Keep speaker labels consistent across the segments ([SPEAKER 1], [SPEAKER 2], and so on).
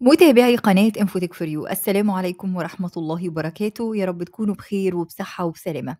[SPEAKER 1] متابعي قناة انفوتك فور يو السلام عليكم ورحمة الله وبركاته يا رب تكونوا بخير وبصحة وبسلامة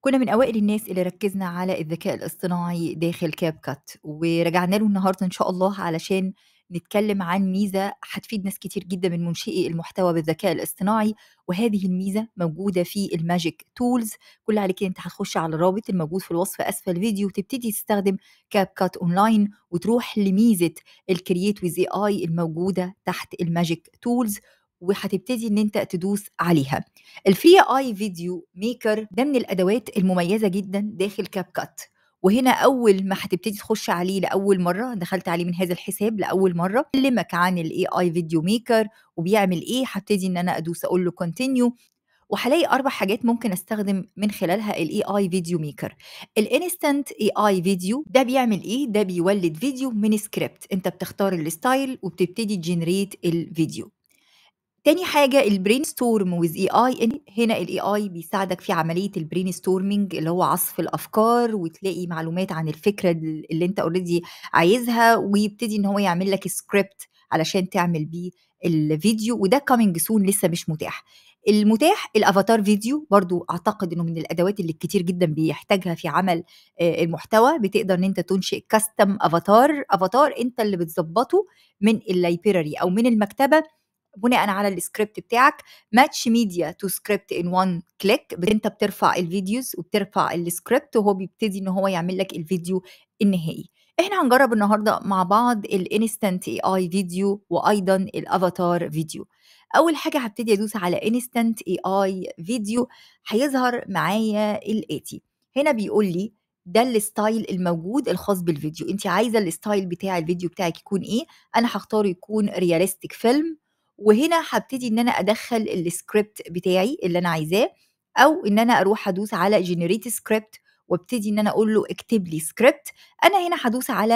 [SPEAKER 1] كنا من أوائل الناس اللي ركزنا على الذكاء الاصطناعي داخل كاب كات ورجعنا له النهاردة إن شاء الله علشان نتكلم عن ميزه هتفيد ناس كتير جدا من منشئي المحتوى بالذكاء الاصطناعي وهذه الميزه موجوده في الماجيك تولز كل عليك انت هتخش على الرابط الموجود في الوصف اسفل الفيديو وتبتدي تستخدم كاب كات اونلاين وتروح لميزه الكرييت ويز اي اي الموجوده تحت الماجيك تولز وهتبتدي ان انت تدوس عليها الفري اي فيديو ميكر ده من الادوات المميزه جدا داخل كاب كات وهنا اول ما هتبتدي تخش عليه لاول مره دخلت عليه من هذا الحساب لاول مره علمك عن الاي اي فيديو ميكر وبيعمل ايه هبتدي ان انا ادوس اقول له كونتينيو وهلاقي اربع حاجات ممكن استخدم من خلالها الاي اي فيديو ميكر الانستنت اي اي فيديو ده بيعمل ايه ده بيولد فيديو من سكريبت انت بتختار الستايل وبتبتدي تجنريت الفيديو تاني حاجة البرين ستورم ويز اي اي هنا الاي اي بيساعدك في عملية البرين ستورمينج اللي هو عصف الافكار وتلاقي معلومات عن الفكرة اللي انت اوريدي عايزها ويبتدي ان هو يعمل لك سكريبت علشان تعمل بيه الفيديو وده كامينج سون لسه مش متاح المتاح الافاتار فيديو برضو اعتقد انه من الادوات اللي كتير جدا بيحتاجها في عمل آه، المحتوى بتقدر ان انت تنشئ كاستم افاتار افاتار انت اللي بتظبطه من اللايبراري او من المكتبه بناء على السكريبت بتاعك ماتش ميديا تو سكريبت ان وان كليك انت بترفع الفيديوز وبترفع السكريبت وهو بيبتدي ان هو يعمل لك الفيديو النهائي احنا هنجرب النهارده مع بعض الانستنت اي اي فيديو وايضا الافاتار فيديو اول حاجه هبتدي ادوس على انستنت اي اي فيديو هيظهر معايا الاتي هنا بيقول لي ده الستايل الموجود الخاص بالفيديو انت عايزه الستايل بتاع الفيديو بتاعك يكون ايه انا هختار يكون رياليستيك فيلم وهنا هبتدي ان انا ادخل السكريبت بتاعي اللي انا عايزاه او ان انا اروح ادوس على جنريت سكريبت وابتدي ان انا اقول له اكتب لي سكريبت انا هنا هدوس على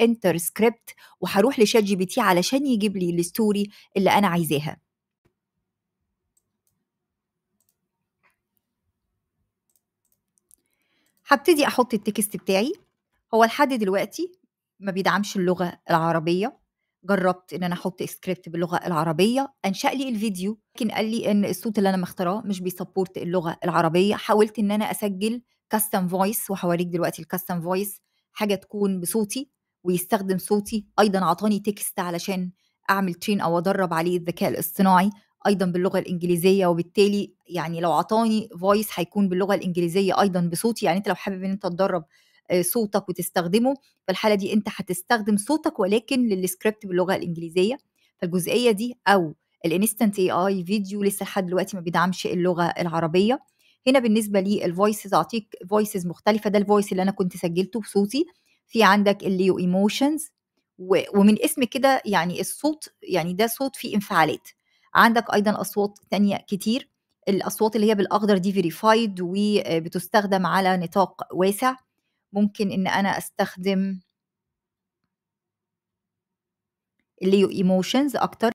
[SPEAKER 1] انتر آه، سكريبت وهروح لشات جي بي تي علشان يجيب لي الستوري اللي انا عايزاها هبتدي احط التكست بتاعي هو لحد دلوقتي ما بيدعمش اللغه العربيه جربت ان انا احط سكريبت باللغه العربيه انشا لي الفيديو لكن قال لي ان الصوت اللي انا مختاراه مش بيسبورت اللغه العربيه حاولت ان انا اسجل كاستم فويس وهوريك دلوقتي الكاستم فويس حاجه تكون بصوتي ويستخدم صوتي ايضا عطاني تكست علشان اعمل ترين او ادرب عليه الذكاء الاصطناعي ايضا باللغه الانجليزيه وبالتالي يعني لو عطاني فويس هيكون باللغه الانجليزيه ايضا بصوتي يعني انت لو حابب ان انت تدرب آه، صوتك وتستخدمه في الحاله دي انت هتستخدم صوتك ولكن للسكريبت باللغه الانجليزيه فالجزئيه دي او الانستنت اي اي فيديو لسه لحد دلوقتي ما بيدعمش اللغه العربيه هنا بالنسبه للفويسز اعطيك فويسز مختلفه ده الفويس اللي انا كنت سجلته بصوتي في عندك الليو ايموشنز ومن اسم كده يعني الصوت يعني ده صوت فيه انفعالات عندك ايضا اصوات تانية كتير الاصوات اللي هي بالاخضر دي فيريفايد وبتستخدم آه، على نطاق واسع ممكن إن أنا أستخدم الليو ايموشنز أكتر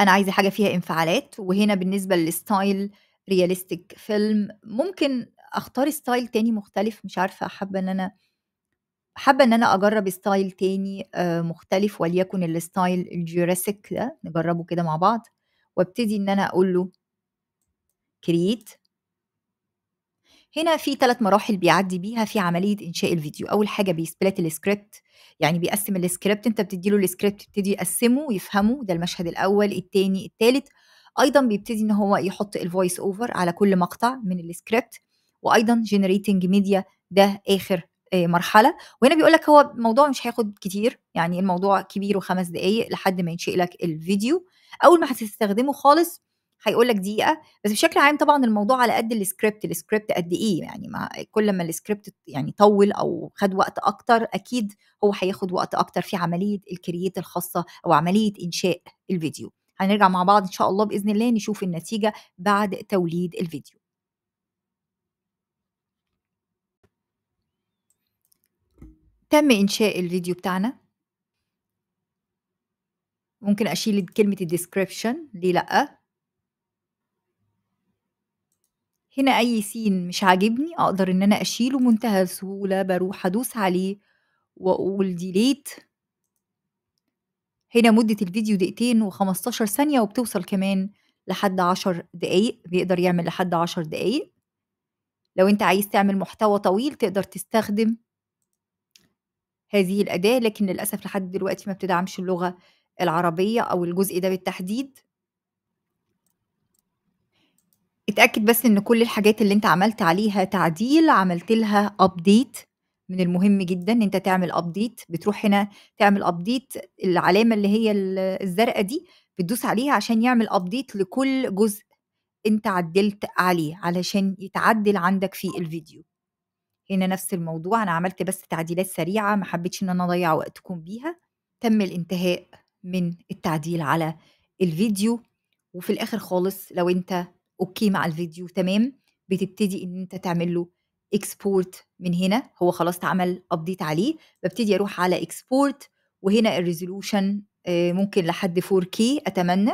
[SPEAKER 1] أنا عايزة حاجة فيها انفعالات وهنا بالنسبة للستايل رياليستيك فيلم ممكن أختار ستايل تاني مختلف مش عارفة حابة إن أنا حابة إن أنا أجرب ستايل تاني آه، مختلف وليكن الستايل الجوراسيك ده نجربه كده مع بعض وابتدي إن أنا أقول له كريت هنا في ثلاث مراحل بيعدي بيها في عمليه انشاء الفيديو اول حاجه بيسبلت السكريبت يعني بيقسم السكريبت انت بتدي له السكريبت يبتدي يقسمه ويفهمه ده المشهد الاول الثاني الثالث ايضا بيبتدي ان هو يحط الفويس اوفر على كل مقطع من السكريبت وايضا جنريتنج ميديا ده اخر آه، مرحله وهنا بيقول لك هو الموضوع مش هياخد كتير يعني الموضوع كبير وخمس دقايق لحد ما ينشئ لك الفيديو اول ما هتستخدمه خالص هيقول لك دقيقه بس بشكل عام طبعا الموضوع على قد السكريبت السكريبت قد ايه يعني ما كل ما السكريبت يعني طول او خد وقت اكتر اكيد هو هياخد وقت اكتر في عمليه الكرييت الخاصه او عمليه انشاء الفيديو هنرجع مع بعض ان شاء الله باذن الله نشوف النتيجه بعد توليد الفيديو تم انشاء الفيديو بتاعنا ممكن اشيل كلمه الديسكريبشن ليه لا هنا أي سين مش عاجبني أقدر إن أنا أشيله بمنتهى السهولة، بروح أدوس عليه وأقول ديليت هنا مدة الفيديو دقيقتين وخمستاشر ثانية وبتوصل كمان لحد عشر دقايق، بيقدر يعمل لحد عشر دقايق. لو أنت عايز تعمل محتوى طويل تقدر تستخدم هذه الأداة، لكن للأسف لحد دلوقتي ما بتدعمش اللغة العربية أو الجزء ده بالتحديد. اتأكد بس إن كل الحاجات اللي أنت عملت عليها تعديل، عملت لها ابديت من المهم جدًا إن أنت تعمل ابديت بتروح هنا تعمل ابديت العلامة اللي هي الزرقاء دي، بتدوس عليها عشان يعمل ابديت لكل جزء أنت عدّلت عليه، علشان يتعدل عندك في الفيديو. هنا نفس الموضوع، أنا عملت بس تعديلات سريعة، ما حبيتش إن أنا أضيّع وقتكم بيها. تم الانتهاء من التعديل على الفيديو، وفي الآخر خالص لو أنت اوكي مع الفيديو تمام بتبتدي ان انت تعمل له اكسبورت من هنا هو خلاص اتعمل ابديت عليه ببتدي اروح على اكسبورت وهنا الريزولوشن آه، ممكن لحد 4K اتمنى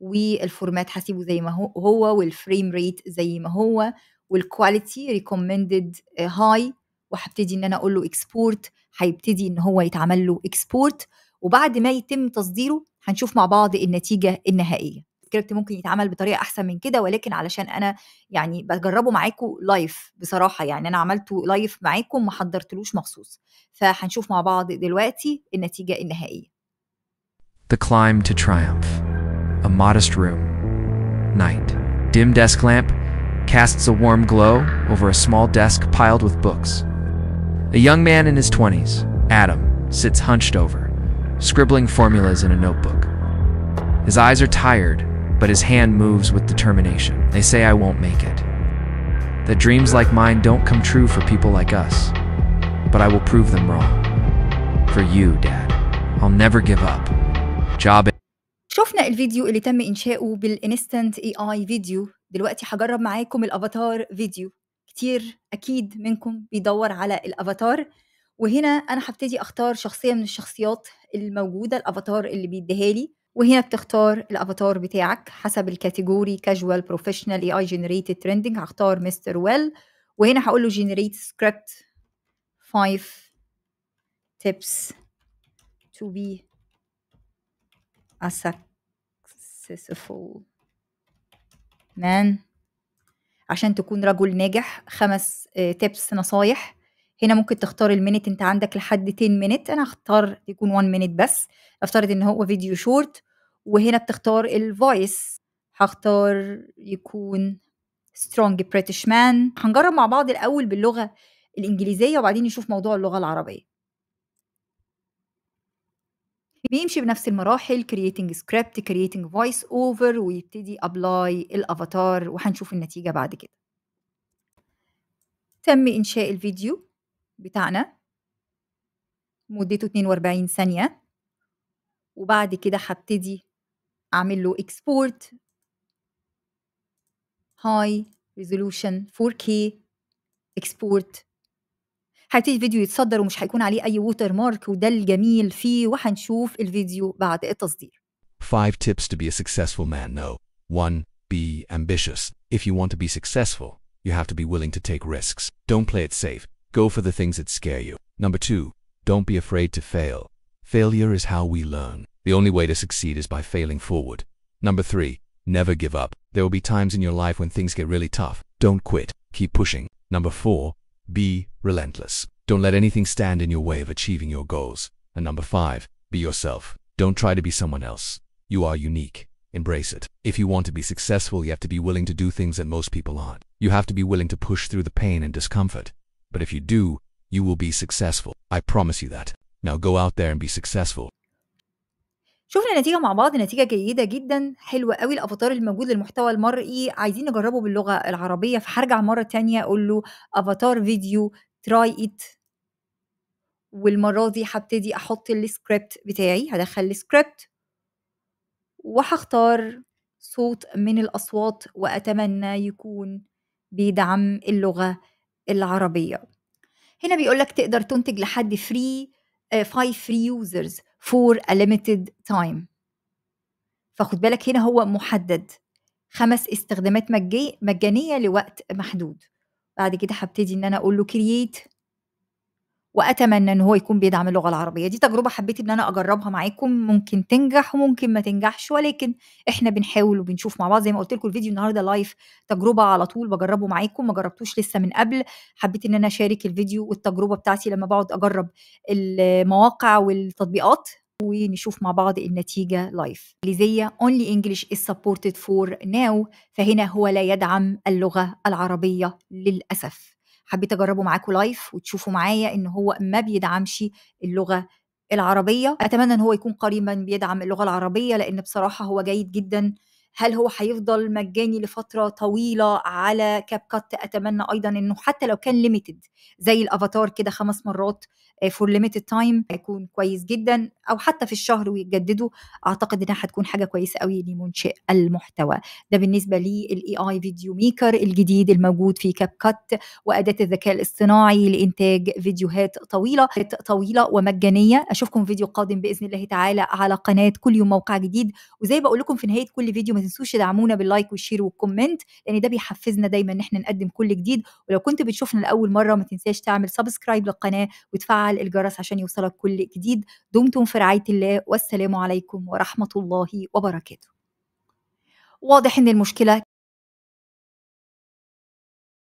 [SPEAKER 1] والفورمات هسيبه زي ما هو والفريم ريت زي ما هو والكواليتي ريكومندد هاي وهبتدي ان انا اقول له اكسبورت هيبتدي ان هو يتعمل له اكسبورت وبعد ما يتم تصديره هنشوف مع بعض النتيجه النهائيه السكريبت ممكن يتعمل بطريقه احسن من كده ولكن علشان انا يعني بجربه معاكم لايف بصراحه يعني انا عملته لايف معاكم ما حضرتلوش مخصوص فهنشوف مع بعض دلوقتي النتيجه النهائيه The climb to triumph. A modest room. Night. Dim desk lamp casts a warm glow over a small desk piled with books. A young man in his 20s, Adam, sits hunched over, scribbling formulas in a notebook. His eyes are tired but his hand moves with determination. They say I won't make it. That dreams like mine don't come true for people like us. But I will prove them wrong. For you, Dad. I'll never give up. Job شفنا الفيديو اللي تم إنشاؤه بالإنستنت اي اي فيديو دلوقتي هجرب معاكم الأفاتار فيديو كتير أكيد منكم بيدور على الأفاتار وهنا أنا هبتدي أختار شخصية من الشخصيات الموجودة الأفاتار اللي بيديها لي وهنا بتختار الافاتار بتاعك حسب الكاتيجوري كاجوال بروفيشنال اي اي جنريتد تريندنج هختار مستر ويل وهنا هقول له جنريت سكريبت 5 tips to be a successful man عشان تكون رجل ناجح خمس تيبس آه، نصايح هنا ممكن تختار المينت انت عندك لحد 10 مينت انا هختار يكون 1 مينت بس افترض ان هو فيديو شورت وهنا بتختار الفويس هختار يكون سترونج بريتش مان هنجرب مع بعض الاول باللغه الانجليزيه وبعدين نشوف موضوع اللغه العربيه بيمشي بنفس المراحل creating script creating voice over ويبتدي ابلاي الافاتار وهنشوف النتيجه بعد كده تم انشاء الفيديو بتاعنا مدته 42 ثانية وبعد كده هبتدي أعمل له export high resolution 4K export هيبتدي الفيديو يتصدر ومش هيكون عليه أي ووتر مارك وده الجميل فيه وهنشوف الفيديو بعد التصدير 5 tips to be a successful man no 1 be ambitious if you want to be successful you have to be willing to take risks don't play it safe Go for the things that scare you. Number two, don't be afraid to fail. Failure is how we learn. The only way to succeed is by failing forward. Number three, never give up. There will be times in your life when things get really tough. Don't quit. Keep pushing. Number four, be relentless. Don't let anything stand in your way of achieving your goals. And number five, be yourself. Don't try to be someone else. You are unique. Embrace it. If you want to be successful, you have to be willing to do things that most people aren't. You have to be willing to push through the pain and discomfort. But if you do, you will be successful. I promise you that. Now go out there and be successful. شفنا النتيجة مع بعض نتيجة جيدة جدا حلوة قوي الافاتار الموجود للمحتوى المرئي عايزين نجربه باللغة العربية فهرجع مرة تانية اقول له افاتار فيديو تراي ات والمرة دي هبتدي احط السكريبت بتاعي هدخل السكريبت وهختار صوت من الاصوات واتمنى يكون بيدعم اللغة العربية هنا بيقولك تقدر تنتج لحد فري 5 فري يوزرز for a limited time فخد بالك هنا هو محدد خمس استخدامات مجانية لوقت محدود بعد كده هبتدي ان انا اقول له create واتمنى ان هو يكون بيدعم اللغه العربيه دي تجربه حبيت ان انا اجربها معاكم ممكن تنجح وممكن ما تنجحش ولكن احنا بنحاول وبنشوف مع بعض زي ما قلت لكم الفيديو النهارده لايف تجربه على طول بجربه معاكم ما جربتوش لسه من قبل حبيت ان انا اشارك الفيديو والتجربه بتاعتي لما بقعد اجرب المواقع والتطبيقات ونشوف مع بعض النتيجة لايف الإنجليزية only English is supported for now فهنا هو لا يدعم اللغة العربية للأسف حبيت اجربه معاكم لايف وتشوفوا معايا ان هو ما بيدعمش اللغه العربيه اتمنى ان هو يكون قريبا بيدعم اللغه العربيه لان بصراحه هو جيد جدا هل هو هيفضل مجاني لفتره طويله على كاب كات اتمنى ايضا انه حتى لو كان ليميتد زي الافاتار كده خمس مرات فور ليميتد تايم هيكون كويس جدا او حتى في الشهر ويتجددوا اعتقد انها هتكون حاجه كويسه قوي لمنشئ المحتوى ده بالنسبه للاي اي فيديو ميكر الجديد الموجود في كاب كات واداه الذكاء الاصطناعي لانتاج فيديوهات طويله طويله ومجانيه اشوفكم فيديو قادم باذن الله تعالى على قناه كل يوم موقع جديد وزي بقول لكم في نهايه كل فيديو ما تنسوش تدعمونا باللايك والشير والكومنت لان ده بيحفزنا دايما ان احنا نقدم كل جديد ولو كنت بتشوفنا لاول مره ما تنساش تعمل سبسكرايب للقناه وتفعل الجرس عشان يوصلك كل جديد دمتم في رعايه الله والسلام عليكم ورحمه الله وبركاته واضح ان المشكله